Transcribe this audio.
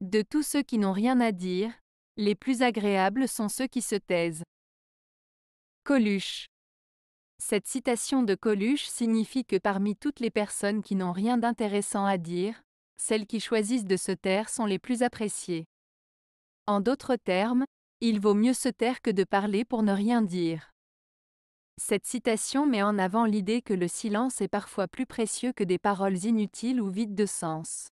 De tous ceux qui n'ont rien à dire, les plus agréables sont ceux qui se taisent. Coluche. Cette citation de Coluche signifie que parmi toutes les personnes qui n'ont rien d'intéressant à dire, celles qui choisissent de se taire sont les plus appréciées. En d'autres termes, il vaut mieux se taire que de parler pour ne rien dire. Cette citation met en avant l'idée que le silence est parfois plus précieux que des paroles inutiles ou vides de sens.